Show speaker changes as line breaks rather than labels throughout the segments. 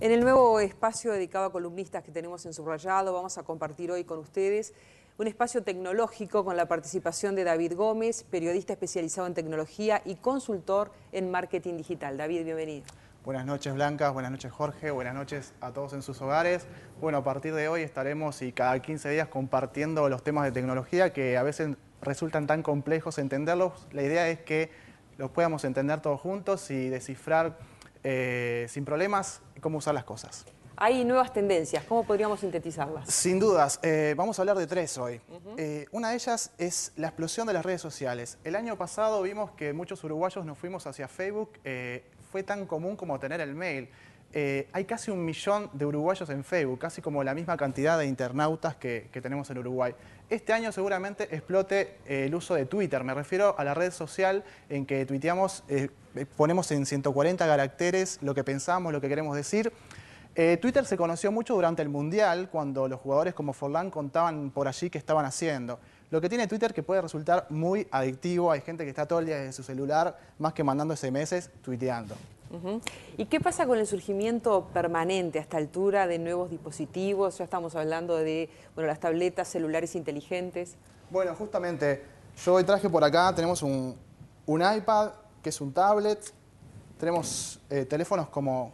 En el nuevo espacio dedicado a columnistas que tenemos en Subrayado, vamos a compartir hoy con ustedes un espacio tecnológico con la participación de David Gómez, periodista especializado en tecnología y consultor en marketing digital. David, bienvenido.
Buenas noches Blanca, buenas noches Jorge, buenas noches a todos en sus hogares. Bueno, a partir de hoy estaremos y cada 15 días compartiendo los temas de tecnología que a veces resultan tan complejos entenderlos. La idea es que los podamos entender todos juntos y descifrar eh, sin problemas cómo usar las cosas.
Hay nuevas tendencias, ¿cómo podríamos sintetizarlas?
Sin dudas, eh, vamos a hablar de tres hoy. Eh, una de ellas es la explosión de las redes sociales. El año pasado vimos que muchos uruguayos nos fuimos hacia Facebook, fue tan común como tener el mail. Eh, hay casi un millón de uruguayos en Facebook, casi como la misma cantidad de internautas que, tenemos en Uruguay. Este año seguramente explote eh, el uso de Twitter, me refiero a la red social en que tuiteamos, eh, ponemos en 140 caracteres lo que pensamos, lo que queremos decir. Twitter se conoció mucho durante el Mundial, cuando los jugadores como Forlán contaban por allí qué estaban haciendo. Lo que tiene Twitter que puede resultar muy adictivo, hay gente que está todo el día desde su celular, más que mandando SMS, tuiteando.
¿Y qué pasa con el surgimiento permanente a esta altura de nuevos dispositivos? Ya estamos hablando de las tabletas, celulares inteligentes.
Bueno, justamente, yo hoy traje por acá, tenemos un, iPad, que es un tablet, tenemos eh, teléfonos como,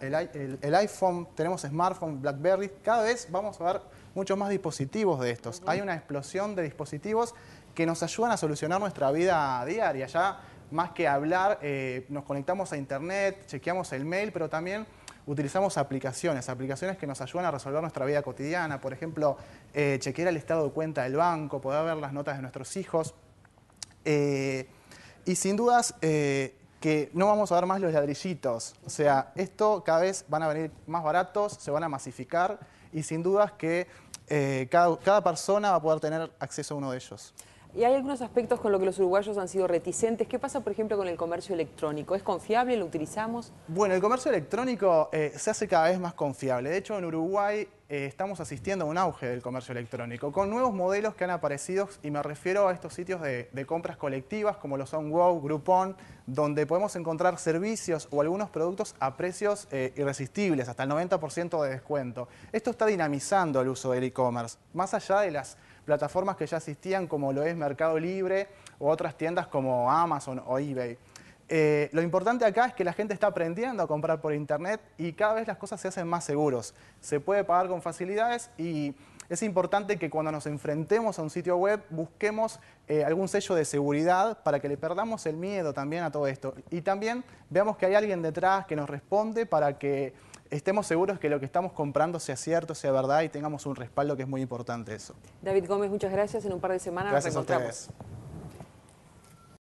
el, iPhone, tenemos smartphones, BlackBerry, cada vez vamos a ver muchos más dispositivos de estos. Hay una explosión de dispositivos que nos ayudan a solucionar nuestra vida diaria. Ya más que hablar, eh, nos conectamos a internet, chequeamos el mail, pero también utilizamos aplicaciones, aplicaciones que nos ayudan a resolver nuestra vida cotidiana, por ejemplo, eh, chequear el estado de cuenta del banco, poder ver las notas de nuestros hijos. Eh, y sin dudas que no vamos a ver más los ladrillitos, o sea, esto cada vez van a venir más baratos, se van a masificar y sin dudas que cada persona va a poder tener acceso a uno de ellos.
Y hay algunos aspectos con los que los uruguayos han sido reticentes. ¿Qué pasa, por ejemplo, con el comercio electrónico? ¿Es confiable? ¿Lo utilizamos?
Bueno, el comercio electrónico eh, se hace cada vez más confiable. De hecho, en Uruguay eh, estamos asistiendo a un auge del comercio electrónico, con nuevos modelos que han aparecido, y me refiero a estos sitios de, compras colectivas como lo son WOW, Groupon, donde podemos encontrar servicios o algunos productos a precios eh, irresistibles, hasta el 90% de descuento. Esto está dinamizando el uso del e-commerce, más allá de las plataformas que ya existían como lo es Mercado Libre o otras tiendas como Amazon o eBay. Eh, lo importante acá es que la gente está aprendiendo a comprar por internet y cada vez las cosas se hacen más seguros. Se puede pagar con facilidades y es importante que cuando nos enfrentemos a un sitio web busquemos eh, algún sello de seguridad para que le perdamos el miedo también a todo esto. Y también veamos que hay alguien detrás que nos responde para que estemos seguros que lo que estamos comprando sea cierto, sea verdad y tengamos un respaldo que es muy importante eso.
David Gómez, muchas gracias. En un par de semanas nos Gracias
A